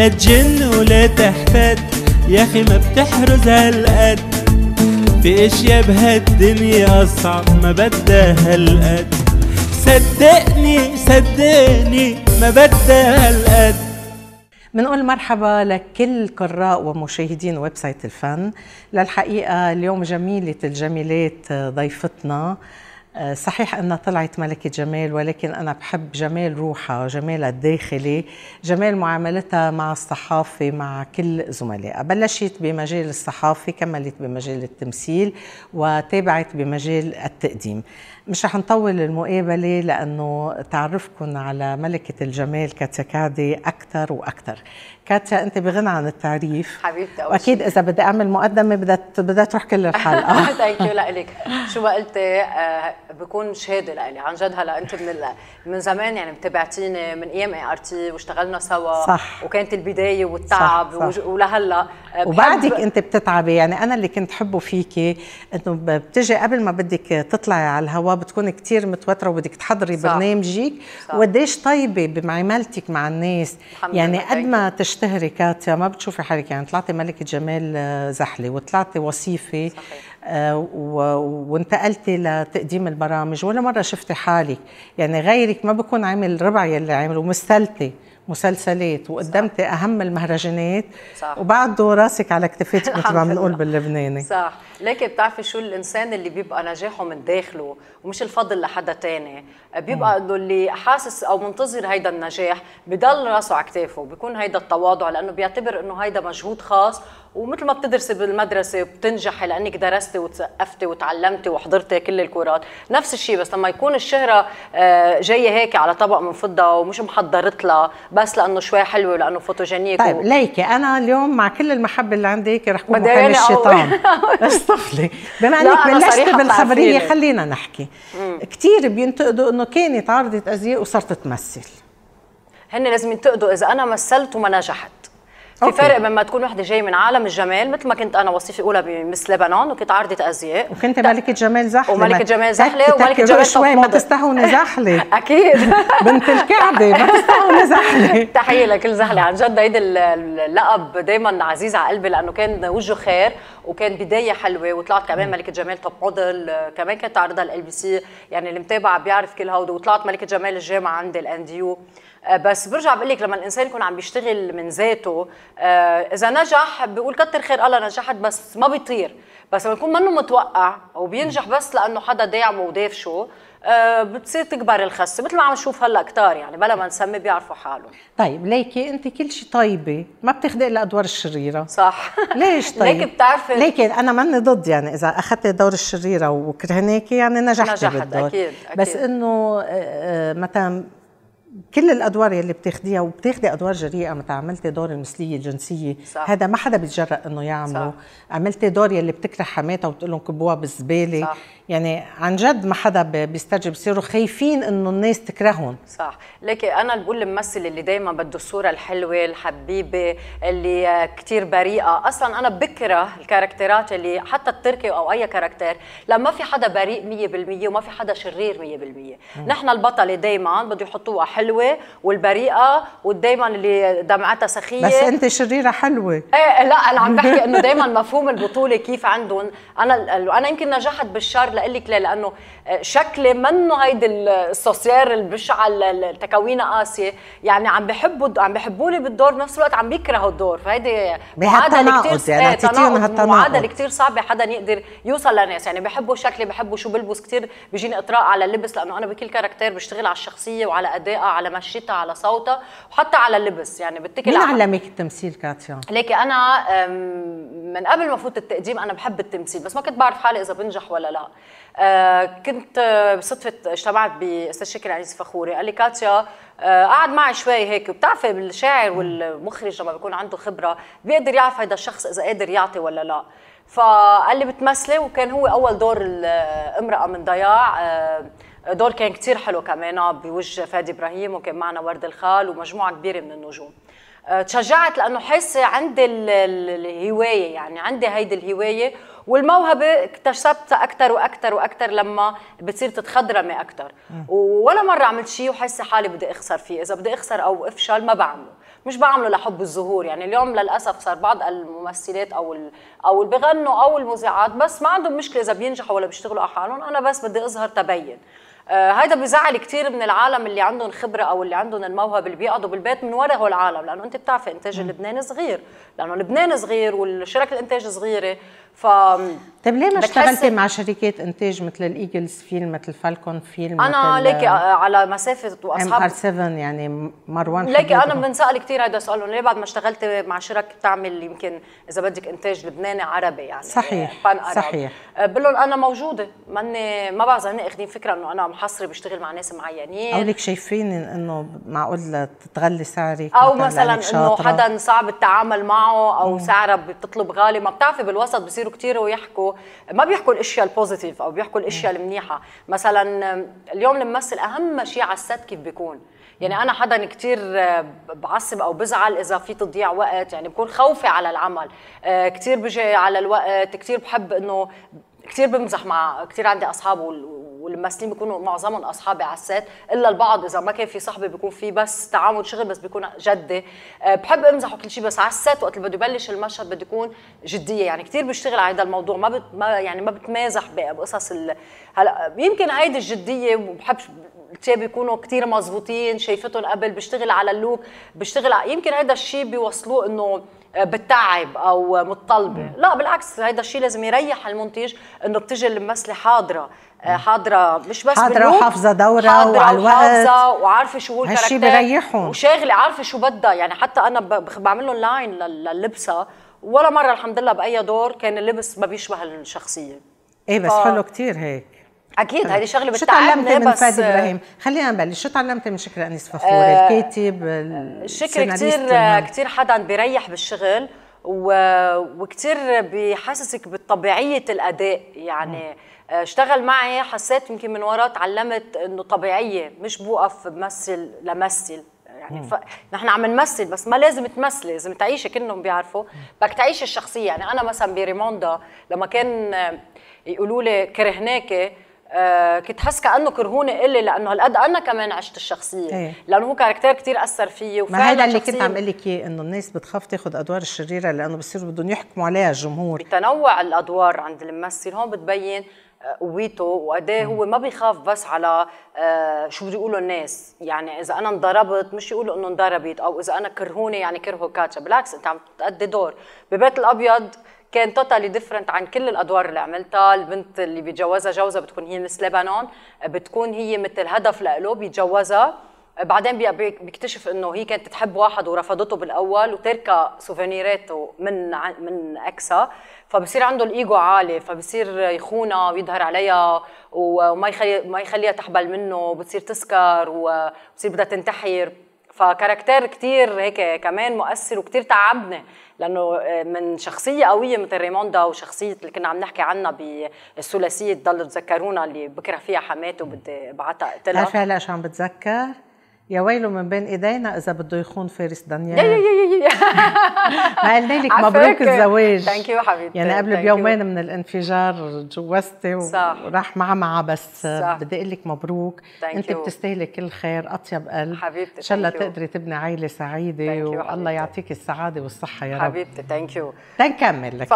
لا تجن ولا تحتد يا اخي ما بتحرز هالقد في اشياء بهالدنيا اصعب ما بدها هالقد صدقني صدقني ما بدها هالقد بنقول مرحبا لكل قراء ومشاهدين ويب سايت الفن للحقيقة اليوم جميلة الجميلات ضيفتنا آه، صحيح انها طلعت ملكه جمال ولكن انا بحب جمال روحها جمالها الداخلي جمال معاملتها مع الصحافه مع كل زملائها بلشت بمجال الصحافه كملت بمجال التمثيل وتابعت بمجال التقديم مش رح نطول المقابله لانه تعرفكم على ملكه الجمال كاتيا كعدي اكثر واكثر كاتيا انت بغنى عن التعريف حبيبتي أول واكيد اذا بدي اعمل مقدمه بدها بدها تروح كل الحلقه ثانك يو لك شو ما قلتي آه، بكون شهادة لإلي عن جد هلا انت من ال... من زمان يعني متابعتيني من ايام اي ار تي واشتغلنا سوا صح وكانت البدايه والتعب صح صح ولهلا آه، بحب... وبعدك انت بتتعبي يعني انا اللي كنت حبه فيكي انه بتجي قبل ما بدك تطلعي على الهواء بتكون كثير متوتره وبدك تحضري صح برنامجك وقديش طيبه بمعاملتك مع الناس يعني قد ما تشتهري كاتيا ما بتشوفي حالك يعني طلعتي ملكه جمال آه، زحله وطلعتي وصيفه صحيح. وانتقلتي لتقديم البرامج ولا مره شفتي حالك يعني غيرك ما بكون عامل ربع يلي عامله ومستلتي مسلسلات وقدمتي اهم المهرجانات صح وبعده راسك على كتفيتك مثل ما بنقول باللبناني صح لكن بتعرفي شو الانسان اللي بيبقى نجاحه من داخله ومش الفضل لحدا تاني بيبقى انه اللي حاسس او منتظر هيدا النجاح بضل راسه على كتافه بيكون هيدا التواضع لانه بيعتبر انه هيدا مجهود خاص ومثل ما بتدرسي بالمدرسه بتنجحي لانك درستي وتثقفتي وتعلمتي وحضرتي كل الكورات نفس الشيء بس لما يكون الشهره آه، جايه هيك على طبق من فضه ومش محضرت لها بس لانه شوي حلوه ولانه فوتوجينيك طيب و... ليكي انا اليوم مع كل المحبه اللي عندي هيك رح كون محل الشيطان بس بما انك بلشتي بالخبريه خلينا نحكي كثير بينتقدوا انه كانت عرضت ازياء وصارت تمثل هن لازم ينتقدوا اذا انا مثلت وما نجحت في فرق بما تكون وحده جاي من عالم الجمال مثل ما كنت انا وصيفه اولى بمس لبنان وكنت عارضه ازياء وكنت ملكه جمال زحله وملكه جمال زحله وملكه جمال شوي ما تستهوني زحله اكيد بنت الكعبه ما تستهوني زحله تحيه لكل زحله عن جد هيدا اللقب دائما عزيز على قلبي لانه كان وجهه خير وكان بدايه حلوه وطلعت كمان ملكه جمال توب موديل كمان كانت عارضه ال بي سي يعني اللي بيعرف كل هودي وطلعت ملكه جمال الجامعه عند الانديو آه، بس برجع بقول لك لما الانسان يكون عم بيشتغل من ذاته آه، اذا نجح بقول كتر خير الله نجحت بس ما بيطير بس لما يكون منه متوقع وبينجح بس لانه حدا داعمه ودافشه آه، بتصير تكبر الخسة مثل ما عم نشوف هلا كتار يعني بلا ما نسمي بيعرفوا حالهم طيب ليكي انت كل شيء طيبه ما بتخدق الادوار الشريره صح ليش طيب ليكي بتعرفي ليكي انا ماني ضد يعني اذا اخذت دور الشريره وكرهناكي يعني نجحتي نجحت بالدور. أكيد, اكيد بس انه مثلا كل الادوار يلي بتاخديها وبتاخدي ادوار جريئه متى عملتي دور المثليه الجنسيه صح. هذا ما حدا بيتجرأ انه يعمله صح. عملتي دور يلي بتكره حماتها وبتقول لهم كبوها بالزباله صح. يعني عن جد ما حدا بيسترجي بصيروا خايفين انه الناس تكرههم صح لك انا بقول الممثل اللي دائما بده الصوره الحلوه الحبيبه اللي كثير بريئه اصلا انا بكره الكاركترات اللي حتى التركي او اي كاركتر لما في حدا بريء 100% وما في حدا شرير 100% نحن البطله دائما بده يحطوها الحلوه والبريئه ودايما اللي دمعتها سخيه بس انت شريره حلوه ايه, إيه، لا انا عم بحكي انه دايما مفهوم البطوله كيف عندهم انا انا يمكن نجحت بالشر لقلك ليه لانه إيه، شكلي منه هيدي السوسيير البشعه التكوينه قاسيه يعني عم بحبوا عم بحبوني بالدور بنفس الوقت عم بيكرهوا الدور فهيدي معادله كثير يعني إيه، معادله كثير صعبه حدا يقدر يوصل لناس يعني بحبوا شكلي بحبوا شو بلبس كثير بيجيني اطراء على اللبس لانه انا بكل كاركتير بشتغل على الشخصيه وعلى ادائها على مشيتها على صوتها وحتى على اللبس يعني بتكل مين علمك التمثيل كاتيا؟ ليكي انا من قبل ما فوت التقديم انا بحب التمثيل بس ما كنت بعرف حالي اذا بنجح ولا لا أه، كنت بصدفه اجتمعت باستاذ شكري عزيز فخوري قال لي كاتيا أه، قعد معي شوي هيك وبتعرفي الشاعر والمخرج لما بيكون عنده خبره بيقدر يعرف هذا الشخص اذا قادر يعطي ولا لا فقال لي بتمثلي وكان هو اول دور امراه من ضياع أه، دور كان كتير حلو كمان بوجه فادي ابراهيم وكان معنا ورد الخال ومجموعه كبيره من النجوم آه، تشجعت لانه حاسه عندي الهوايه يعني عندي هيدي الهوايه والموهبه اكتسبتها اكثر واكثر واكثر لما بتصير تتخضرمي اكثر ولا مره عملت شيء وحاسه حالي بدي اخسر فيه اذا بدي اخسر او افشل ما بعمله مش بعمله لحب الظهور يعني اليوم للاسف صار بعض الممثلات او او اللي بغنوا او المذيعات بس ما عندهم مشكله اذا بينجحوا ولا بيشتغلوا على حالهم انا بس بدي اظهر تبين آه، هيدا بزعل كثير من العالم اللي عندهم خبره او اللي عندهم الموهبه اللي بيقعدوا بالبيت من ورا هول العالم لانه انت بتعرفي انتاج لبنان صغير لانه لبنان صغير والشركه الانتاج صغيره ف طيب ليه ما اشتغلتي مع شركات انتاج مثل الايجلز فيلم مثل فالكون فيلم انا آه، ليكي آه، على مسافه واصحاب ام 7 يعني مروان ليكي انا بنسال كثير هذا السؤال ليه بعد ما اشتغلت مع شركه بتعمل يمكن اذا بدك انتاج لبناني عربي يعني صحيح صحيح بقول لهم انا موجوده ماني ما بعرف انا اخذين فكره انه انا عم حصري بيشتغل مع ناس معينين او لك شايفين انه معقول تتغلي سعرك او مثلا انه حدا صعب التعامل معه او سعره بتطلب غالي ما بتعرفي بالوسط بصيروا كثير ويحكوا ما بيحكوا الاشياء البوزيتيف او بيحكوا الاشياء المنيحه مثلا اليوم الممثل اهم شيء على السد كيف بيكون يعني انا حدا كثير بعصب او بزعل اذا في تضييع وقت يعني بكون خوفي على العمل آه، كثير بجي على الوقت كثير بحب انه كثير بمزح مع كثير عندي اصحاب والممثلين بيكونوا معظمهم اصحاب عسات الا البعض اذا ما كان في صاحبه بيكون في بس تعامل شغل بس بيكون جدي آه، بحب امزح وكل شيء بس على السات وقت اللي بده يبلش المشهد بده يكون جديه يعني كثير بشتغل على هذا الموضوع ما, بت... ما يعني ما بتمازح بقصص ال... هلا يمكن هيدي الجديه وبحب التياب يكونوا كتير مظبوطين شايفتهم قبل بشتغل على اللوك بشتغل على... يمكن هذا الشيء بيوصلوه انه آه، بتتعب او متطلبه لا بالعكس هذا الشيء لازم يريح المنتج انه بتجي الممثله حاضره آه، حاضره مش بس حاضره وحافظه دورها وعلى الوقت وعارفه شو هو الكاركتر هالشيء بيريحهم وشاغله عارفه شو بدها يعني حتى انا بعمل لهم لاين للبسه ولا مره الحمد لله باي دور كان اللبس ما بيشبه الشخصيه ايه بس ف... حلو كثير هيك اكيد هذه شغله بتتعبنا شو تعلمتي من فادي ابراهيم خلينا نبلش شو تعلمتي من شكر انيس فخور آه الكاتب شكر كثير كثير حدا بيريح بالشغل و... وكثير بحسسك بطبيعيه الاداء يعني آه، اشتغل معي حسيت يمكن من وراء تعلمت انه طبيعيه مش بوقف بمثل لمثل يعني ف... نحن عم نمثل بس ما لازم تمثلي لازم تعيشي كلهم بيعرفوا بدك تعيشي الشخصيه يعني انا مثلا بريموندا لما كان يقولوا لي كرهناكي آه، كنت حس كانه كرهوني الي لانه هالقد انا كمان عشت الشخصيه إيه. لانه هو كاركتير كثير اثر فيي وفعلا ما هيدا اللي كنت عم اقول لك اياه انه الناس بتخاف تاخذ ادوار الشريره لانه بصيروا بدهم يحكموا عليها الجمهور بتنوع الادوار عند الممثل هون بتبين آه، قويته وقد هو ما بيخاف بس على آه، شو بده يقولوا الناس يعني اذا انا انضربت مش يقولوا انه انضربت او اذا انا كرهوني يعني كرهوا كاتشا بالعكس انت عم تأدي دور ببيت الابيض كان توتالي ديفرنت عن كل الادوار اللي عملتها البنت اللي بيتجوزها جوزها بتكون هي مثل لبنان بتكون هي مثل هدف له بيتجوزها بعدين بيكتشف انه هي كانت تحب واحد ورفضته بالاول وتركه سوفينيراته من من اكسها فبصير عنده الايجو عالي فبصير يخونها ويظهر عليها وما يخلي ما يخليها تحبل منه بتصير تسكر وبصير بدها تنتحر فكاركتير كتير هيك كمان مؤثر وكتير تعبنا لانه آه، من شخصيه قويه مثل ريموندا وشخصيه اللي كنا عم نحكي عنها بالثلاثيه تضلوا تذكرونا اللي بكره فيها حماته بدي ابعتها اقتلها عارفه شو عم بتذكر؟ يا ويله من بين ايدينا اذا بده يخون فارس دانيال يا يا يا يا ما قلنا لك مبروك الزواج ثانك يو حبيبتي يعني قبل بيومين من الانفجار تجوزتي وراح مع مع بس صح. بدي اقول لك مبروك انت بتستاهلي كل خير اطيب قلب حبيبتي ان شاء الله تقدري تبني عائله سعيده والله يعطيك السعاده والصحه يا رب حبيبتي ثانك يو تنكمل لك ف...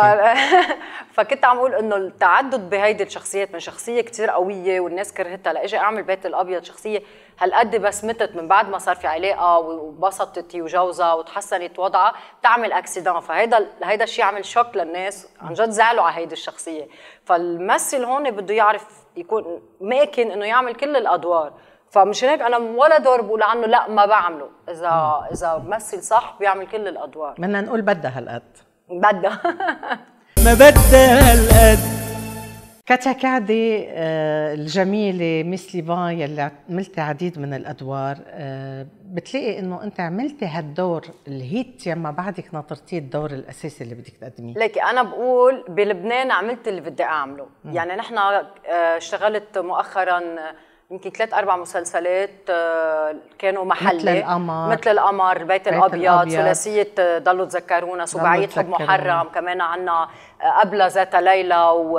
فكنت عم اقول انه التعدد بهيدي الشخصيات من شخصيه كثير قويه والناس كرهتها لاجي اعمل بيت الابيض شخصيه هالقد بس متت من بعد ما صار في علاقه وبسطت وجوزها وتحسنت وضعها بتعمل اكسيدان فهيدا هيدا الشيء عمل شوك للناس عن جد زعلوا على هيدي الشخصيه فالممثل هون بده يعرف يكون ماكن انه يعمل كل الادوار فمش هيك انا ولا دور بقول عنه لا ما بعمله اذا اذا ممثل صح بيعمل كل الادوار بدنا نقول بدها هالقد بدها ما بدها هالقد كتكادي آه، الجميلة ميس ليفان يلي عملتي عديد من الأدوار آه، بتلاقي إنه أنت عملتي هالدور الهيت يما بعدك ناطرتي الدور الأساسي اللي بدك تقدميه ليكي أنا بقول بلبنان عملت اللي بدي أعمله م. يعني نحن آه، اشتغلت مؤخراً يمكن ثلاث اربع مسلسلات كانوا محلي مثل القمر مثل القمر البيت الابيض ثلاثيه ضلوا تذكرونا سبعية حب محرم كمان عنا قبل ذات ليلى و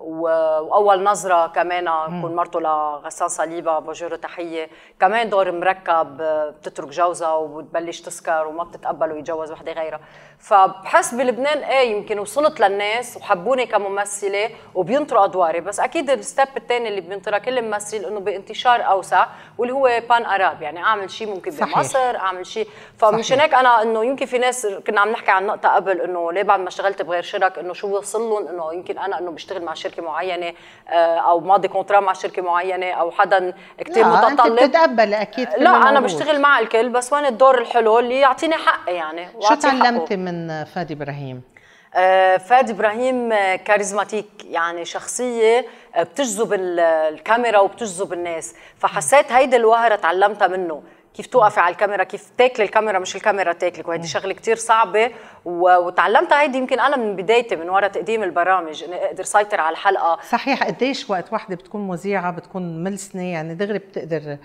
واول نظره كمان تكون مرته لغسان صليبا بوجور تحيه كمان دور مركب بتترك جوزها وبتبلش تسكر وما بتتقبل يتجوز وحده غيرها فبحس بلبنان ايه يمكن وصلت للناس وحبوني كممثله وبينطروا ادواري بس اكيد الستيب الثاني اللي بينطرها كل ممثل انه بانتشار اوسع واللي هو بان اراب يعني اعمل شيء ممكن صحيح. بمصر اعمل شيء فمش هيك انا انه يمكن في ناس كنا عم نحكي عن نقطه قبل انه ليه بعد ما اشتغلت بغير شرك انه شو وصل لهم انه يمكن انا انه بشتغل مع شركة شركه معينه آه، او ماضي كونترا مع شركه معينه او حدا كثير متطلب لا انت بتتقبل اكيد آه، لا انا بشتغل مع الكل بس وين الدور الحلو اللي يعطيني حقي يعني شو تعلمتي من فادي ابراهيم؟ آه، فادي ابراهيم كاريزماتيك يعني شخصيه بتجذب الكاميرا وبتجذب الناس فحسيت هيدي الوهره تعلمتها منه كيف توقفي على الكاميرا كيف تاكلي الكاميرا مش الكاميرا تاكلك وهيدي شغله كثير صعبه وتعلمتها هيدي يمكن انا من بدايتي من وراء تقديم البرامج اني اقدر سيطر على الحلقه صحيح قديش وقت وحده بتكون مذيعه بتكون ملسنه يعني دغري بتقدر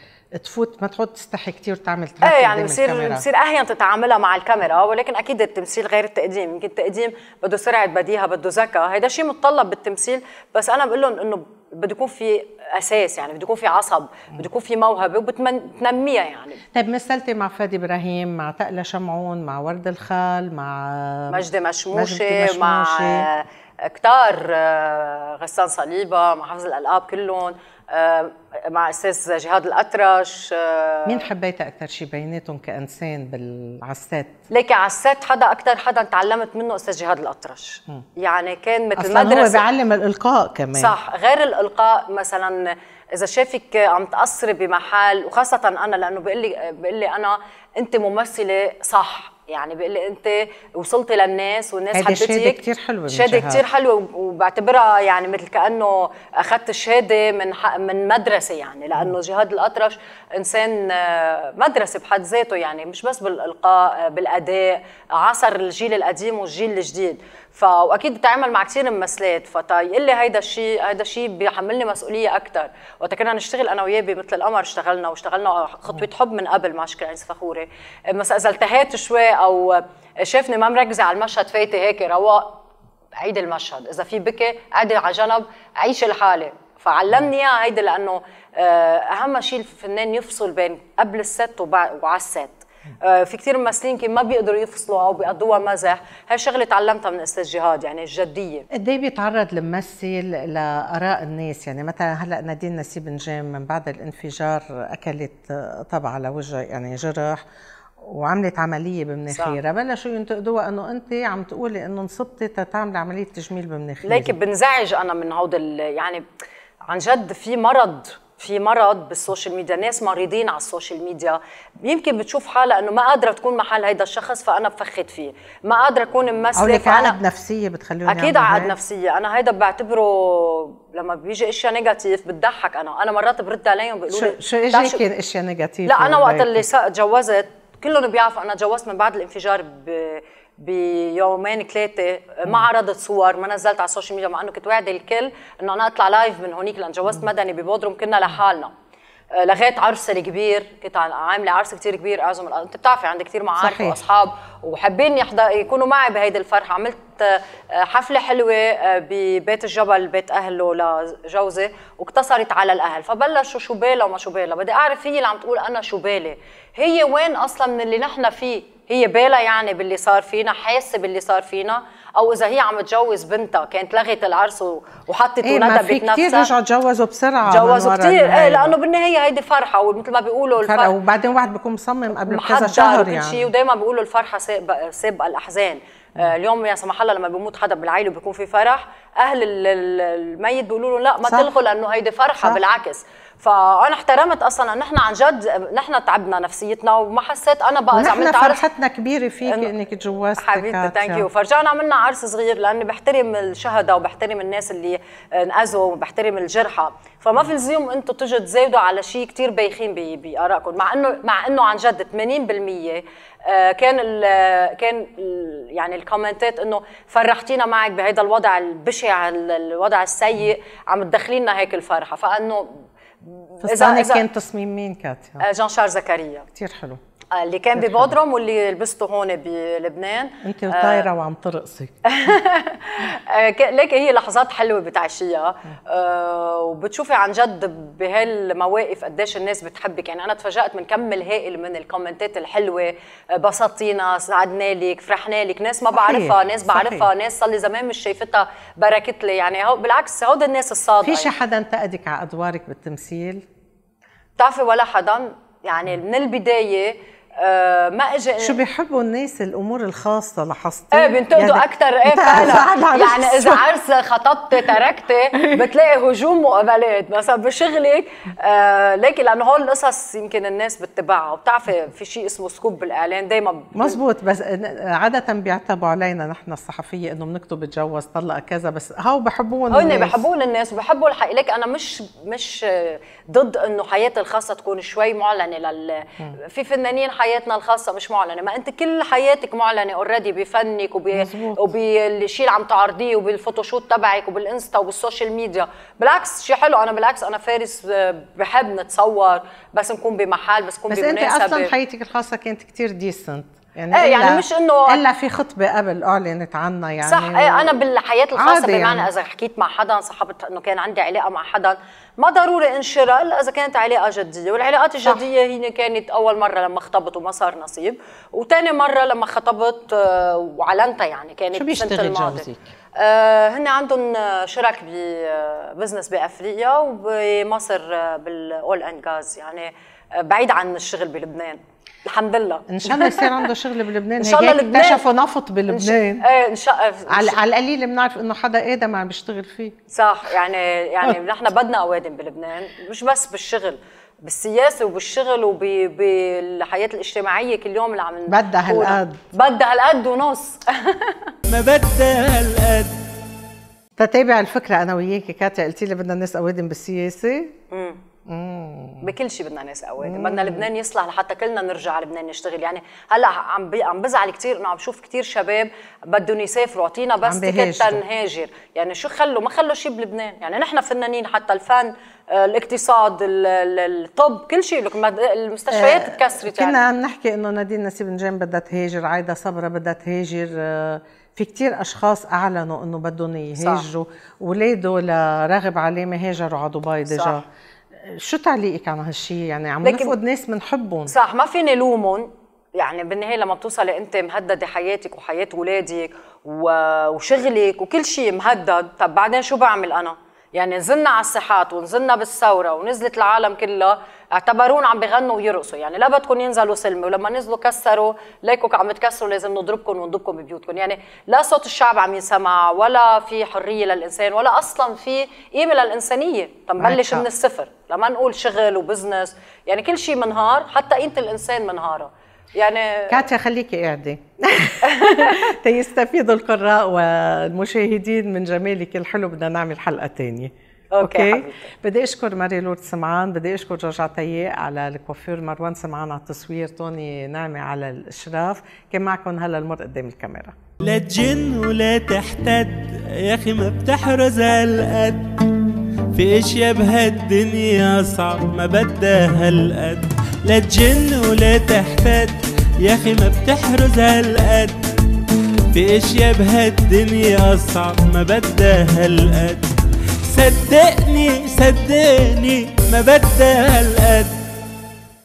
تفوت ما تحط تستحي كثير تعمل تراك ايه يعني بصير بصير اهين تتعاملها مع الكاميرا ولكن اكيد التمثيل غير التقديم يمكن التقديم بده سرعه بديهه بده ذكاء هيدا شيء متطلب بالتمثيل بس انا بقول لهم انه بده يكون في اساس يعني بده يكون في عصب بده يكون في موهبه وبتنميها يعني طيب مثلتي مع فادي ابراهيم مع تقلى شمعون مع ورد الخال مع مجدي مشموشة. مع كتار آه، غسان صليبه مع حفظ الالقاب كلهم آه، مع استاذ جهاد الاطرش آه، مين حبيتها اكثر شيء بيناتهم كانسان بالعسات؟ ليك عسات حدا اكثر حدا تعلمت منه استاذ جهاد الاطرش م. يعني كان مثل أصلاً مدرسه هو بيعلم الالقاء كمان صح غير الالقاء مثلا اذا شافك عم تقصري بمحل وخاصه انا لانه بيقول لي بيقول لي انا انت ممثله صح يعني بيقول لي انت وصلت للناس والناس حبتك شهاده كثير حلوه شهاده كثير حلوه وبعتبرها يعني مثل كانه اخذت الشهاده من من مدرسه يعني لانه جهاد الاطرش انسان آه، مدرسه بحد ذاته يعني مش بس بالالقاء آه، بالاداء عصر الجيل القديم والجيل الجديد فا واكيد بتعامل مع كثير ممثلات فتا يقول لي هيدا الشيء هيدا الشيء بيحملني مسؤوليه اكثر وقت كنا نشتغل انا وياه بمثل القمر اشتغلنا واشتغلنا خطوه حب من قبل مع شكل عيسى فخوري بس اذا التهيت شوي او شافني ما مركزه على المشهد فايته هيك رواق عيد المشهد اذا في بكي قاعده على جنب عيش الحاله فعلمني اياها هيدي لانه آه، اهم شيء الفنان يفصل بين قبل الست وبعد وعلى الست آه، في كثير ممثلين يمكن ما بيقدروا يفصلوا او بيقضوها مزح هاي شغله تعلمتها من استاذ جهاد يعني الجديه قد ايه بيتعرض الممثل لاراء الناس يعني مثلا هلا نادين نسيب نجام من بعد الانفجار اكلت طبعه على وجه يعني جرح وعملت عمليه بمناخيرها بلشوا ينتقدوها انه انت عم تقولي انه انصبتي تتعملي عمليه تجميل بمناخيرها ليك بنزعج انا من هود يعني عن جد في مرض في مرض بالسوشيال ميديا ناس مريضين على السوشيال ميديا يمكن بتشوف حالها انه ما قادره تكون محل هيدا الشخص فانا بفخت فيه ما قادره اكون ممثله فانا عقد نفسيه بتخليهم اكيد عقد نفسيه انا هيدا بعتبره لما بيجي اشياء نيجاتيف بتضحك انا انا مرات برد عليهم بيقولوا لي شو اجيك اشياء نيجاتيف لا انا وقت اللي تجوزت كلهم بيعرفوا انا تجوزت من بعد الانفجار ب بيومين ثلاثه ما عرضت صور ما نزلت على السوشيال ميديا مع انه كنت واعده الكل انه انا اطلع لايف من هونيك لان جوزت مدني ببودروم كنا لحالنا آه، لغيت عرس الكبير كنت عامله عرس كثير كبير اعزم انت بتعرفي عندي كثير معارف واصحاب وحابين يكونوا معي بهيدي الفرحه عملت آه، حفله حلوه آه، ببيت الجبل بيت اهله لجوزي واقتصرت على الاهل فبلشوا شو بالها وما شو بالها بدي اعرف هي اللي عم تقول انا شو بالي هي وين اصلا من اللي نحن فيه هي بالها يعني باللي صار فينا حاسه باللي صار فينا او اذا هي عم تجوز بنتها كانت لغت العرس وحطت إيه ولادها بيت نفسها كثير رجعوا تجوزوا بسرعه تجوزوا كثير ايه لانه بالنهايه هيدي فرحه ومثل ما بيقولوا الفرحه وبعدين واحد بيكون مصمم قبل كذا شهر يعني ودائما بيقولوا الفرحه سابقه الاحزان آه، اليوم يا سمح الله لما بيموت حدا بالعيله بيكون في فرح اهل الميت بيقولوا له لا ما تلغوا لانه هيدي فرحه صح. بالعكس فانا احترمت اصلا ان احنا عن جد نحن تعبنا نفسيتنا وما حسيت انا بقى اذا عملت عرس فرحتنا كبيره فيك إن... انك تجوزتي حبيبتي ثانك يو فرجعنا عملنا عرس صغير لاني بحترم الشهداء وبحترم الناس اللي انأذوا وبحترم الجرحى فما في لزوم انتم تجوا تزايدوا على شيء كثير بايخين بارائكم مع انه مع انه عن جد 80% آه، كان الـ كان الـ يعني الكومنتات انه فرحتينا معك بهذا الوضع البشع الوضع السيء عم تدخلينا هيك الفرحه فانه اذا كان تصميم مين كاتيا؟ آه، جان شار زكريا كثير حلو اللي كان ببودروم واللي لبسته هون بلبنان انت طايره آه وعم ترقصي آه، ليك هي لحظات حلوه بتعيشيها آه وبتشوفي عن جد بهالمواقف قديش الناس بتحبك يعني انا تفاجات من كم الهائل من الكومنتات الحلوه آه، بسطينا سعدنا لك فرحنا لك ناس ما بعرفها ناس بعرفها صحيح. ناس صار لي زمان مش شايفتها بركت لي يعني هو بالعكس هود الناس الصادقه في شي حدا انتقدك على ادوارك بالتمثيل؟ بتعرفي ولا حدا يعني من البدايه آه، ما اجى شو بيحبوا الناس الامور الخاصه لاحظتي؟ ايه بينتقدوا يعني اكثر ايه فعلا يعني اذا عرس خطبتي تركتي بتلاقي هجوم مقابلات مثلا بشغلك آه لكن لانه هول القصص يمكن الناس بتتبعها وبتعرفي في شيء اسمه سكوب بالاعلان دائما مزبوط بس عاده بيعتبوا علينا نحن الصحفيه انه بنكتب اتجوز طلق كذا بس هاو بحبون الناس هن بحبون الناس وبحبوا الحقيقه لك انا مش مش ضد انه حياتي الخاصه تكون شوي معلنه لل في فنانين حي حياتنا الخاصه مش معلنه ما انت كل حياتك معلنه اوريدي بفنك وب... وبالشيء اللي عم تعرضيه وبالفوتوشوت تبعك وبالانستا وبالسوشيال ميديا بالعكس شيء حلو انا بالعكس انا فارس آه، بحب نتصور بس نكون بمحل بس نكون بس انت اصلا حياتك الخاصه كانت كثير ديسنت يعني ايه يعني مش انه الا في خطبه قبل اعلنت آه، عنا يعني صح ايه انا بالحياه الخاصه بمعنى يعني. اذا حكيت مع حدا صاحبت انه كان عندي علاقه مع حدا ما ضروري انشرها الا اذا كانت علاقه جديه والعلاقات الجديه هي كانت اول مره لما خطبت وما صار نصيب وثاني مره لما خطبت آه، وعلنتها يعني كانت شو بيشتغل جوزك؟ آه، هن عندهم شرك ببزنس بافريقيا وبمصر بالاول اند جاز يعني بعيد عن الشغل بلبنان الحمد لله ان شاء الله يصير عنده شغل بلبنان ان شاء الله لبنان اكتشفوا نفط بلبنان ان شاء الله إيه، على, القليل بنعرف انه حدا ادم عم بيشتغل فيه صح يعني يعني نحن بدنا اوادم بلبنان مش بس بالشغل بالسياسه وبالشغل وبالحياه الاجتماعيه كل يوم اللي عم بدها هالقد بدها هالقد ونص ما بدها هالقد تتابع الفكره انا وياكي كاتيا قلتي لي بدنا الناس اوادم بالسياسه امم بكل شيء بدنا ناس قوات بدنا لبنان يصلح لحتى كلنا نرجع على لبنان نشتغل يعني هلا عم عم بزعل كثير انه عم بشوف كثير شباب بدهم يسافروا اعطينا بس تيكت نهاجر يعني شو خلوا ما خلوا شيء بلبنان يعني نحن فنانين حتى الفن آه، الاقتصاد الطب كل شيء المستشفيات آه، تكسرت يعني. كنا عم نحكي انه نادين نسيب نجام بدها تهاجر عايده صبره بدها تهاجر آه، في كتير أشخاص أعلنوا إنه بدهم يهاجروا ولاده لراغب علامة هاجروا على دبي ديجا شو تعليقك على هالشيء يعني عم نفقد ناس بنحبهم صح ما فيني لومهم يعني بالنهايه لما بتوصلي انت مهدده حياتك وحياه اولادك وشغلك وكل شيء مهدد طب بعدين شو بعمل انا يعني نزلنا على الساحات ونزلنا بالثوره ونزلت العالم كلها اعتبرون عم بغنوا ويرقصوا يعني لا بدكم ينزلوا سلمي ولما نزلوا كسروا ليكوا عم تكسروا لازم نضربكم ونضبكم ببيوتكم يعني لا صوت الشعب عم ينسمع ولا في حريه للانسان ولا اصلا في قيمه للانسانيه تنبلش من الصفر لما نقول شغل وبزنس يعني كل شيء منهار حتى قيمه الانسان منهاره يعني كاتيا خليكي قاعده تيستفيد القراء والمشاهدين من جمالك الحلو بدنا نعمل حلقه ثانيه اوكي, أوكي. بدي اشكر ماري لورد سمعان بدي اشكر جورج عطيه على الكوافير مروان سمعان على التصوير طوني نعمه على الاشراف كان معكم هلا المر قدام الكاميرا لا تجن ولا تحتد يا اخي ما بتحرز هالقد في اشياء بهالدنيا صعب ما بدها هالقد لا تجن ولا تحتد يا اخي ما بتحرز هالقد في اشياء بهالدنيا اصعب ما بدها هالقد صدقني صدقني ما بدها هالقد